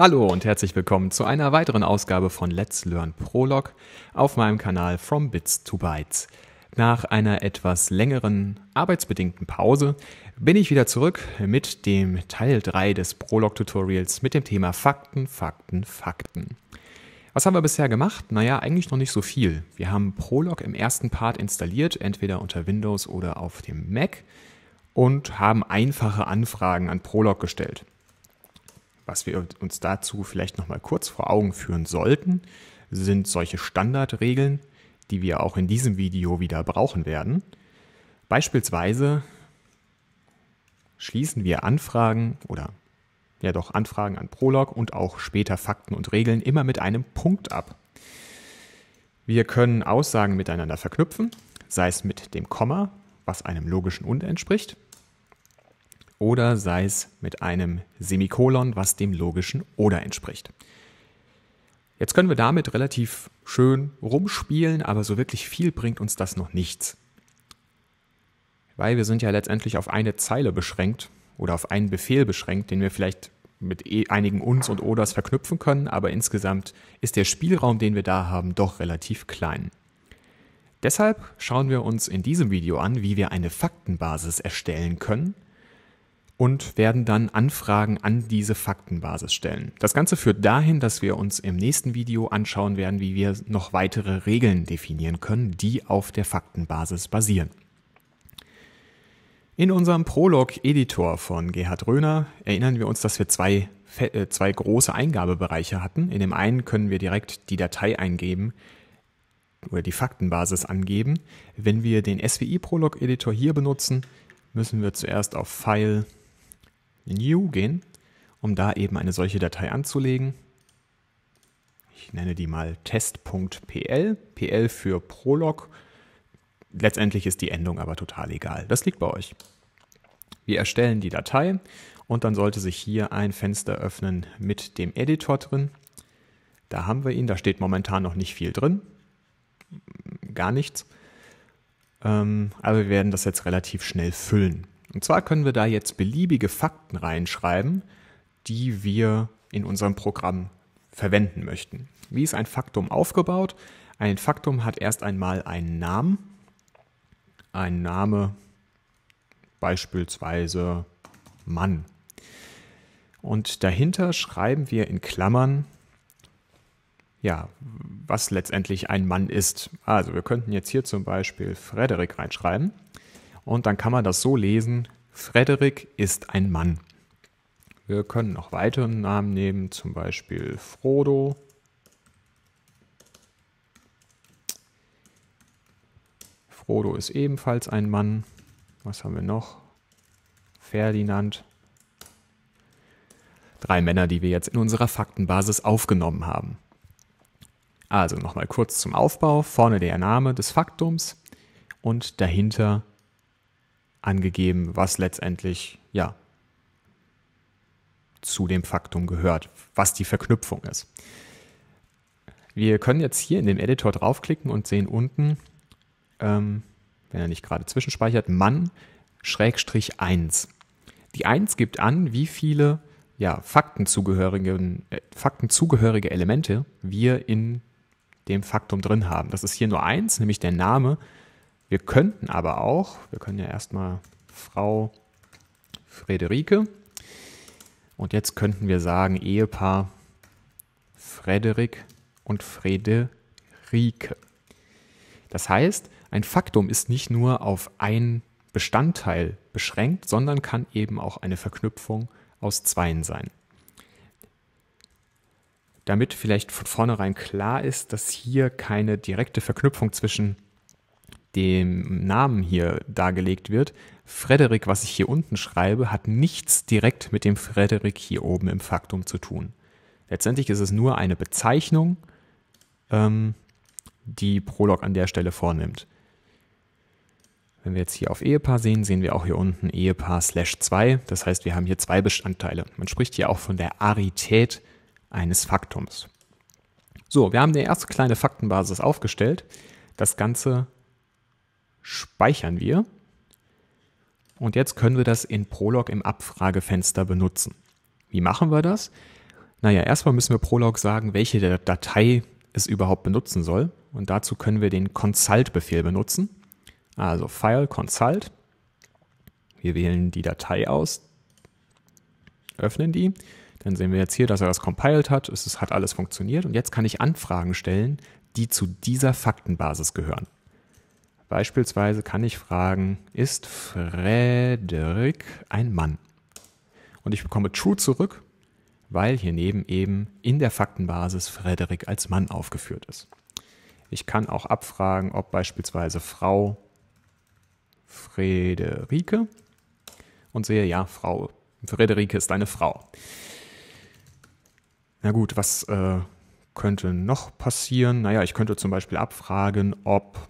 Hallo und herzlich willkommen zu einer weiteren Ausgabe von Let's Learn Prolog auf meinem Kanal From Bits to Bytes. Nach einer etwas längeren arbeitsbedingten Pause bin ich wieder zurück mit dem Teil 3 des Prolog-Tutorials mit dem Thema Fakten, Fakten, Fakten. Was haben wir bisher gemacht? Naja, eigentlich noch nicht so viel. Wir haben Prolog im ersten Part installiert, entweder unter Windows oder auf dem Mac und haben einfache Anfragen an Prolog gestellt. Was wir uns dazu vielleicht nochmal kurz vor Augen führen sollten, sind solche Standardregeln, die wir auch in diesem Video wieder brauchen werden. Beispielsweise schließen wir Anfragen oder ja doch Anfragen an Prolog und auch später Fakten und Regeln immer mit einem Punkt ab. Wir können Aussagen miteinander verknüpfen, sei es mit dem Komma, was einem logischen Und entspricht, oder sei es mit einem Semikolon, was dem logischen oder entspricht. Jetzt können wir damit relativ schön rumspielen, aber so wirklich viel bringt uns das noch nichts. Weil wir sind ja letztendlich auf eine Zeile beschränkt oder auf einen Befehl beschränkt, den wir vielleicht mit e- einigen uns und oders verknüpfen können, aber insgesamt ist der Spielraum, den wir da haben, doch relativ klein. Deshalb schauen wir uns in diesem Video an, wie wir eine Faktenbasis erstellen können, und werden dann Anfragen an diese Faktenbasis stellen. Das Ganze führt dahin, dass wir uns im nächsten Video anschauen werden, wie wir noch weitere Regeln definieren können, die auf der Faktenbasis basieren. In unserem Prolog-Editor von Gerhard Röhner erinnern wir uns, dass wir zwei, äh, zwei große Eingabebereiche hatten. In dem einen können wir direkt die Datei eingeben, oder die Faktenbasis angeben. Wenn wir den SWI Prolog Editor hier benutzen, müssen wir zuerst auf File New gehen, um da eben eine solche Datei anzulegen. Ich nenne die mal test.pl, PL für Prolog. Letztendlich ist die Endung aber total egal. Das liegt bei euch. Wir erstellen die Datei und dann sollte sich hier ein Fenster öffnen mit dem Editor drin. Da haben wir ihn, da steht momentan noch nicht viel drin. Gar nichts. Ähm, aber wir werden das jetzt relativ schnell füllen. Und zwar können wir da jetzt beliebige Fakten reinschreiben, die wir in unserem Programm verwenden möchten. Wie ist ein Faktum aufgebaut? Ein Faktum hat erst einmal einen Namen. Ein Name beispielsweise Mann. Und dahinter schreiben wir in Klammern, ja, was letztendlich ein Mann ist. Also wir könnten jetzt hier zum Beispiel Frederik reinschreiben. Und dann kann man das so lesen, Frederik ist ein Mann. Wir können noch weitere Namen nehmen, zum Beispiel Frodo. Frodo ist ebenfalls ein Mann. Was haben wir noch? Ferdinand. Drei Männer, die wir jetzt in unserer Faktenbasis aufgenommen haben. Also nochmal kurz zum Aufbau. Vorne der Name des Faktums und dahinter angegeben, was letztendlich ja zu dem Faktum gehört, was die Verknüpfung ist. Wir können jetzt hier in dem Editor draufklicken und sehen unten, ähm, wenn er nicht gerade zwischenspeichert, Mann Schrägstrich 1. Die 1 gibt an, wie viele ja, faktenzugehörige, äh, faktenzugehörige Elemente wir in dem Faktum drin haben. Das ist hier nur 1, nämlich der Name wir könnten aber auch, wir können ja erstmal Frau Frederike und jetzt könnten wir sagen Ehepaar Frederik und Frederike. Das heißt, ein Faktum ist nicht nur auf ein Bestandteil beschränkt, sondern kann eben auch eine Verknüpfung aus Zweien sein. Damit vielleicht von vornherein klar ist, dass hier keine direkte Verknüpfung zwischen dem Namen hier dargelegt wird. Frederik, was ich hier unten schreibe, hat nichts direkt mit dem Frederik hier oben im Faktum zu tun. Letztendlich ist es nur eine Bezeichnung, ähm, die Prolog an der Stelle vornimmt. Wenn wir jetzt hier auf Ehepaar sehen, sehen wir auch hier unten Ehepaar slash 2. Das heißt, wir haben hier zwei Bestandteile. Man spricht hier auch von der Arität eines Faktums. So, wir haben eine erste kleine Faktenbasis aufgestellt. Das Ganze speichern wir. Und jetzt können wir das in Prolog im Abfragefenster benutzen. Wie machen wir das? Naja, erstmal müssen wir Prolog sagen, welche Datei es überhaupt benutzen soll. Und dazu können wir den consult-Befehl benutzen. Also File consult. Wir wählen die Datei aus, öffnen die. Dann sehen wir jetzt hier, dass er das compiled hat. Es hat alles funktioniert. Und jetzt kann ich Anfragen stellen, die zu dieser Faktenbasis gehören. Beispielsweise kann ich fragen, ist Frederik ein Mann? Und ich bekomme True zurück, weil hier neben eben in der Faktenbasis Frederik als Mann aufgeführt ist. Ich kann auch abfragen, ob beispielsweise Frau Frederike und sehe, ja, Frau Frederike ist eine Frau. Na gut, was äh, könnte noch passieren? Naja, ich könnte zum Beispiel abfragen, ob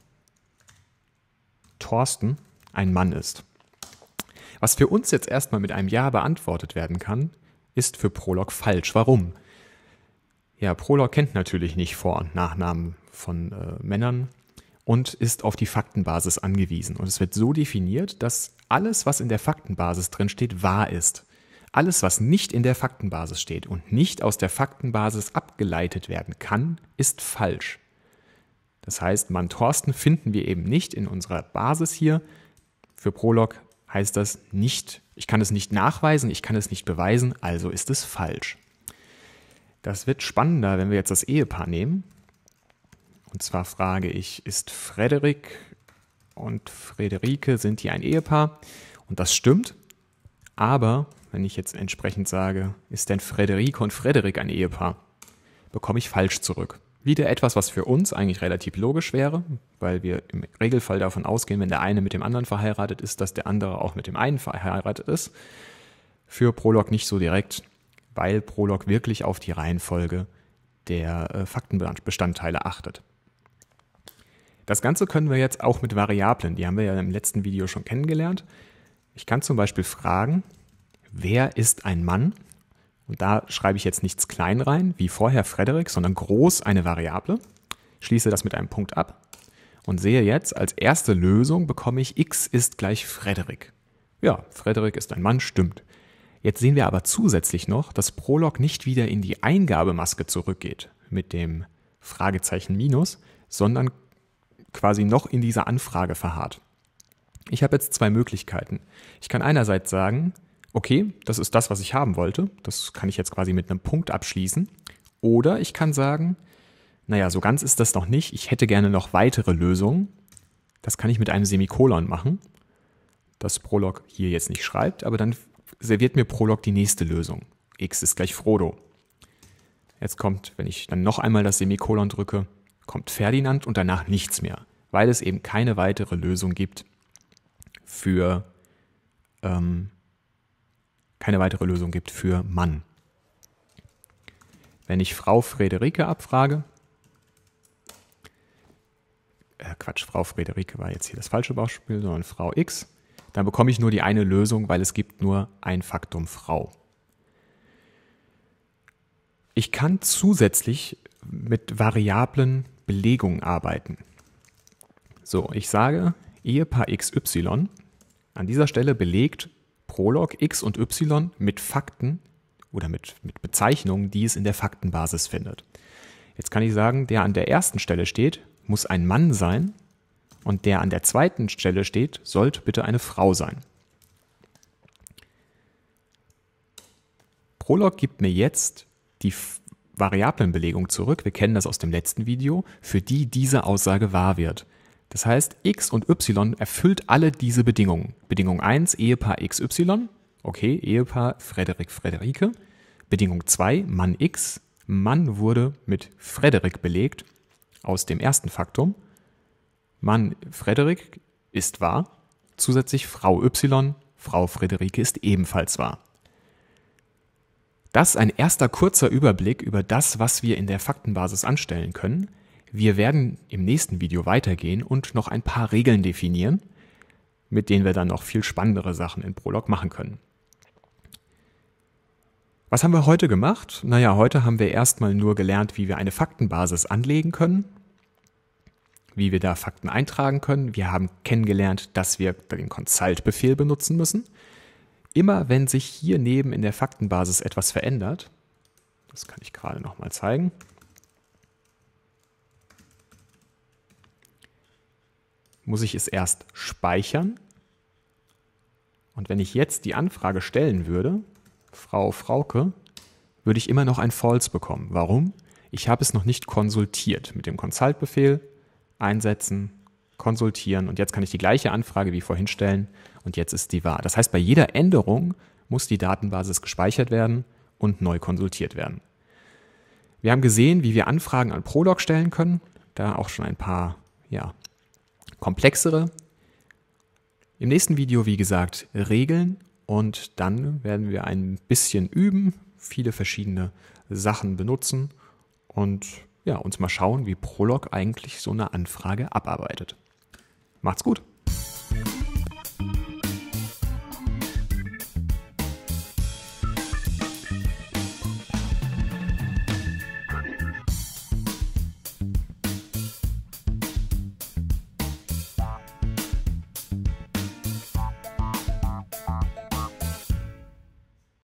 Thorsten ein Mann ist. Was für uns jetzt erstmal mit einem Ja beantwortet werden kann, ist für Prolog falsch. Warum? Ja, Prolog kennt natürlich nicht Vor- und Nachnamen von äh, Männern und ist auf die Faktenbasis angewiesen. Und es wird so definiert, dass alles, was in der Faktenbasis drinsteht, wahr ist. Alles, was nicht in der Faktenbasis steht und nicht aus der Faktenbasis abgeleitet werden kann, ist falsch. Das heißt, Mann Thorsten finden wir eben nicht in unserer Basis hier. Für Prolog heißt das nicht, ich kann es nicht nachweisen, ich kann es nicht beweisen, also ist es falsch. Das wird spannender, wenn wir jetzt das Ehepaar nehmen. Und zwar frage ich, ist Frederik und Frederike, sind die ein Ehepaar? Und das stimmt. Aber wenn ich jetzt entsprechend sage, ist denn Frederike und Frederik ein Ehepaar, bekomme ich falsch zurück. Wieder etwas, was für uns eigentlich relativ logisch wäre, weil wir im Regelfall davon ausgehen, wenn der eine mit dem anderen verheiratet ist, dass der andere auch mit dem einen verheiratet ist. Für Prolog nicht so direkt, weil Prolog wirklich auf die Reihenfolge der äh, Faktenbestandteile achtet. Das Ganze können wir jetzt auch mit Variablen, die haben wir ja im letzten Video schon kennengelernt. Ich kann zum Beispiel fragen, wer ist ein Mann? Und da schreibe ich jetzt nichts klein rein, wie vorher Frederik, sondern groß eine Variable, schließe das mit einem Punkt ab und sehe jetzt, als erste Lösung bekomme ich x ist gleich Frederik. Ja, Frederik ist ein Mann, stimmt. Jetzt sehen wir aber zusätzlich noch, dass Prolog nicht wieder in die Eingabemaske zurückgeht mit dem Fragezeichen minus, sondern quasi noch in dieser Anfrage verharrt. Ich habe jetzt zwei Möglichkeiten. Ich kann einerseits sagen, okay, das ist das, was ich haben wollte. Das kann ich jetzt quasi mit einem Punkt abschließen. Oder ich kann sagen, naja, so ganz ist das noch nicht. Ich hätte gerne noch weitere Lösungen. Das kann ich mit einem Semikolon machen. Das Prolog hier jetzt nicht schreibt, aber dann serviert mir Prolog die nächste Lösung. x ist gleich Frodo. Jetzt kommt, wenn ich dann noch einmal das Semikolon drücke, kommt Ferdinand und danach nichts mehr, weil es eben keine weitere Lösung gibt für ähm, keine weitere Lösung gibt für Mann. Wenn ich Frau Frederike abfrage, äh Quatsch, Frau Frederike war jetzt hier das falsche Beispiel, sondern Frau X, dann bekomme ich nur die eine Lösung, weil es gibt nur ein Faktum Frau. Ich kann zusätzlich mit variablen Belegungen arbeiten. So, ich sage, Ehepaar XY an dieser Stelle belegt Prolog X und Y mit Fakten oder mit, mit Bezeichnungen, die es in der Faktenbasis findet. Jetzt kann ich sagen, der an der ersten Stelle steht, muss ein Mann sein und der an der zweiten Stelle steht, sollte bitte eine Frau sein. Prolog gibt mir jetzt die Variablenbelegung zurück, wir kennen das aus dem letzten Video, für die diese Aussage wahr wird. Das heißt, X und Y erfüllt alle diese Bedingungen. Bedingung 1, Ehepaar XY. Okay, Ehepaar Frederik, Frederike. Bedingung 2, Mann X. Mann wurde mit Frederik belegt aus dem ersten Faktum. Mann Frederik ist wahr. Zusätzlich Frau Y, Frau Frederike ist ebenfalls wahr. Das ist ein erster kurzer Überblick über das, was wir in der Faktenbasis anstellen können. Wir werden im nächsten Video weitergehen und noch ein paar Regeln definieren, mit denen wir dann noch viel spannendere Sachen in Prolog machen können. Was haben wir heute gemacht? Naja, heute haben wir erstmal nur gelernt, wie wir eine Faktenbasis anlegen können, wie wir da Fakten eintragen können. Wir haben kennengelernt, dass wir den Consult-Befehl benutzen müssen. Immer wenn sich hier neben in der Faktenbasis etwas verändert, das kann ich gerade nochmal zeigen, muss ich es erst speichern. Und wenn ich jetzt die Anfrage stellen würde, Frau Frauke, würde ich immer noch ein False bekommen. Warum? Ich habe es noch nicht konsultiert mit dem Consult-Befehl, einsetzen, konsultieren und jetzt kann ich die gleiche Anfrage wie vorhin stellen und jetzt ist die wahr. Das heißt, bei jeder Änderung muss die Datenbasis gespeichert werden und neu konsultiert werden. Wir haben gesehen, wie wir Anfragen an Prolog stellen können, da auch schon ein paar ja, komplexere. Im nächsten Video, wie gesagt, Regeln und dann werden wir ein bisschen üben, viele verschiedene Sachen benutzen und ja, uns mal schauen, wie Prolog eigentlich so eine Anfrage abarbeitet. Macht's gut!